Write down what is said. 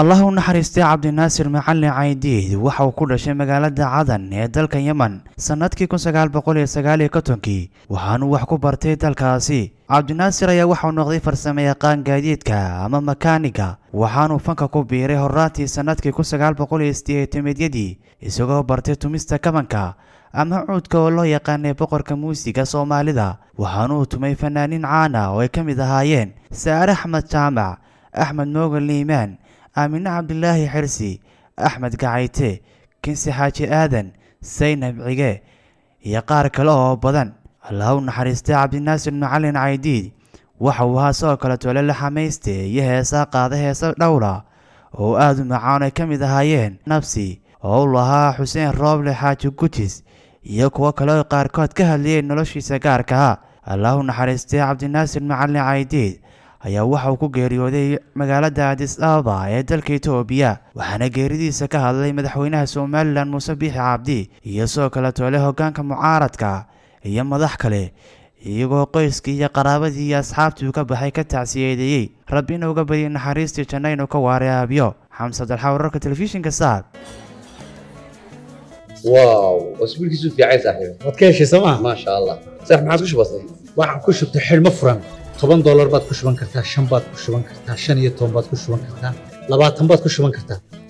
allah u naxariistay cabdinaasir macali caydiid waxa uu ku dhashay magaalada cadan ee dalka yeman sannadkii kun sagaal boqol iyo sagaal kontonkii waxaanuu wax ku bartay dalkaasi cabdinaasir ayaa waxauu noqday farsamo gaadiidka ama makaaniga waxaanuu fanka ku biiray horraantii sannadkii kun sagaal boqol iyo isagoo bartay tumista kabanka ama cuudka oo loo yaqaanay boqorka muusiga soomaalida waxaanuu tumay fanaaniin caana oo ay ka mid ahaayeen saare axmed jaamac axmed moogan liimaan aamine cabdilaahi xirsi axmed gacayte kinsi xaaji aadan saynab cige iyo qaar kale oo badan allah naxariistay cabdinaasir macalin caydiid waxa uu ahaa sidoo kale tole la xamayste iyo heesaa qaada heesa dhowra oo aad u macaan ay ka mid ahaayeen nafsi oo u lahaa xuseen rooble xaaji gutis iyo kuwo kale oo qaarkood ka hadlayeen noloshiisa gaarka ah allah naxariistay cabdinaasir macalin caydiid ayaa waxauu ku geeriyooday magaalada adis aaba ee dalka etoobiya waxaana geeridiisa ka hadlay madaxweynaha somalilan muuse biixi cabdi iyo sidoo kale toole hoggaanka mucaaradka iyo madax kale iyagoo qoyskii iyo qaraabadii iyo asxaabtii ka baxay ka tacsiyeedeeyey rabbi inuu uga badiyo naxariistii janna inuu ka waariyaabiyo xamse dalxa wararka telefishinka saar واو اسبوعك يسوف يا عيسى صاحبي ما تكيش سما ما شاء الله صح ما عاد كش بسيط ما عاد toban dolar baad ku shuban kartaa shan baad ku shuban kartaa shan iyo toban baad ku shuban kartaa labaatan baad ku shuban kartaa